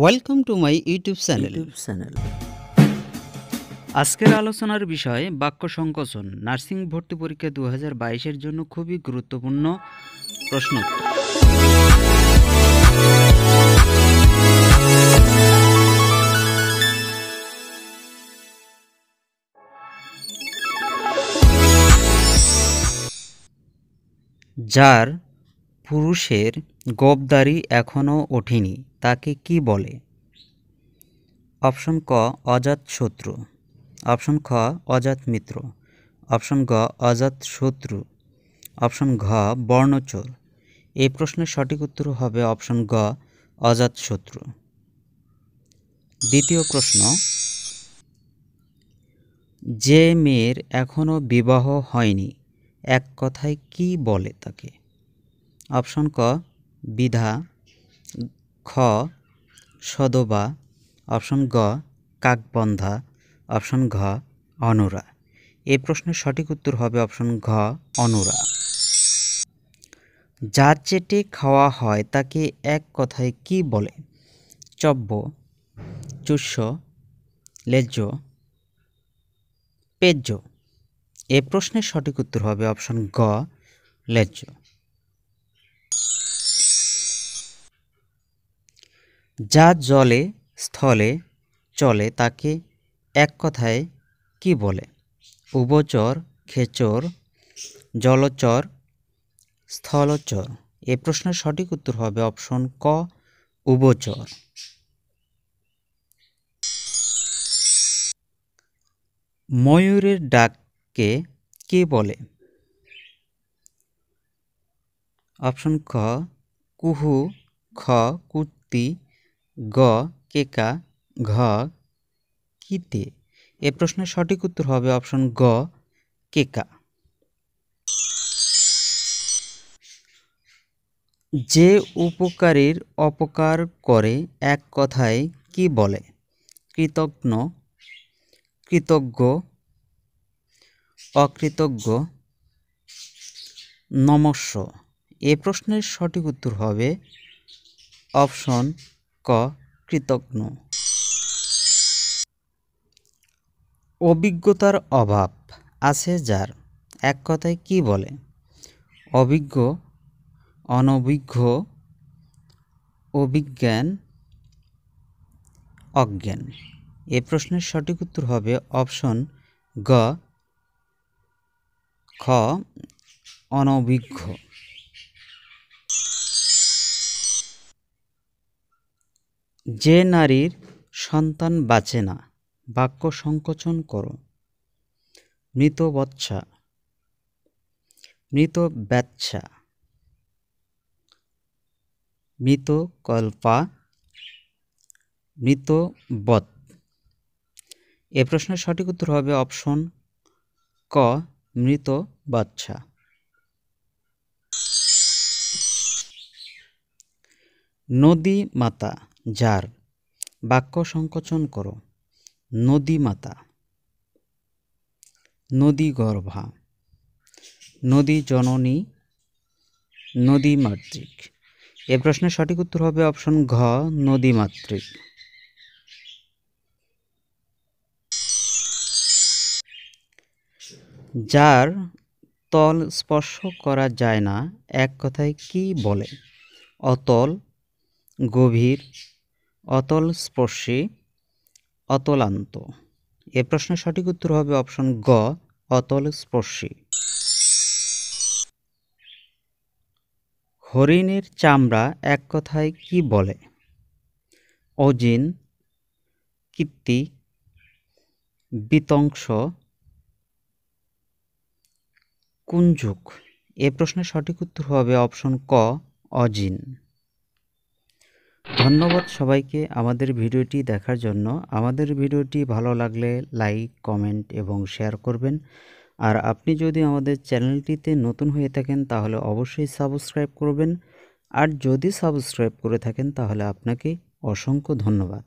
welcome to my YouTube channel channel আজকের আলোচনার বিষয় বাক্য সংকোচন নার্সিং ভর্তি পরীক্ষা দু হাজার বাইশের জন্য খুবই গুরুত্বপূর্ণ প্রশ্ন যার পুরুষের গোপদারি এখনও ওঠেনি তাকে কি বলে অপশন ক অজাত শত্রু অপশন খ অজাত মিত্র অপশন গ অজাত শত্রু অপশন ঘ বর্ণচোর এই প্রশ্নের সঠিক উত্তর হবে অপশন গ অজাত শত্রু দ্বিতীয় প্রশ্ন যে মেয়ের এখনও বিবাহ হয়নি এক কথায় কি বলে তাকে অপশন ক বিধা খ সদবা অপশন গ কাকবন্ধা অপশন ঘ অনুরা এ প্রশ্নের সঠিক উত্তর হবে অপশন ঘ অনুরা যা চেটে খাওয়া হয় তাকে এক কথায় কি বলে চব্য চুষ্য লেজ্য পেজ্য এ প্রশ্নের সঠিক উত্তর হবে অপশন গ লেজ্য যা জলে স্থলে চলে তাকে এক কথায় কি বলে উভচর খেচর জলচর স্থলচর এ প্রশ্নের সঠিক উত্তর হবে অপশন ক উভচর ময়ূরের ডাককে কে বলে অপশন খ কুহু খ কুত্তি গ কেকা ঘ কিতে এ প্রশ্নের সঠিক উত্তর হবে অপশন গ কেকা যে উপকারীর অপকার করে এক কথায় কি বলে কৃতজ্ঞ কৃতজ্ঞ অকৃতজ্ঞ নমস্য এ প্রশ্নের সঠিক উত্তর হবে অপশন ক কৃতজ্ঞ অভিজ্ঞতার অভাব আছে যার এক কথায় কি বলে অভিজ্ঞ অনভিজ্ঞ অভিজ্ঞান অজ্ঞান এ প্রশ্নের সঠিক উত্তর হবে অপশন গ খ অনভিজ্ঞ যে নারীর সন্তান বাঁচে না বাক্য সংকোচন করো মৃত বৎসা মৃত ব্যৎসা মৃত কল্পা মৃত বত এ প্রশ্নের সঠিক উত্তর হবে অপশন ক মৃত বাচ্চা নদী মাতা যার বাক্য সংকোচন করো নদীমাতা নদী গর্ভা নদী জননী নদী মাতৃক এ প্রশ্নের সঠিক উত্তর হবে অপশন ঘ নদী মাতৃক যার তল স্পর্শ করা যায় না এক কথায় কি বলে অতল গভীর অতল স্পর্শী অতলান্ত এ প্রশ্নের সঠিক উত্তর হবে অপশন গ অতল স্পর্শী হরিণের চামড়া এক কথায় কি বলে অজিন কীর্তি বিতংশ কুঞ্জুক এ প্রশ্নের সঠিক উত্তর হবে অপশন ক অজিন ধন্যবাদ সবাইকে আমাদের ভিডিওটি দেখার জন্য আমাদের ভিডিওটি ভালো লাগলে লাইক কমেন্ট এবং শেয়ার করবেন আর আপনি যদি আমাদের চ্যানেলটিতে নতুন হয়ে থাকেন তাহলে অবশ্যই সাবস্ক্রাইব করবেন আর যদি সাবস্ক্রাইব করে থাকেন তাহলে আপনাকে অসংখ্য ধন্যবাদ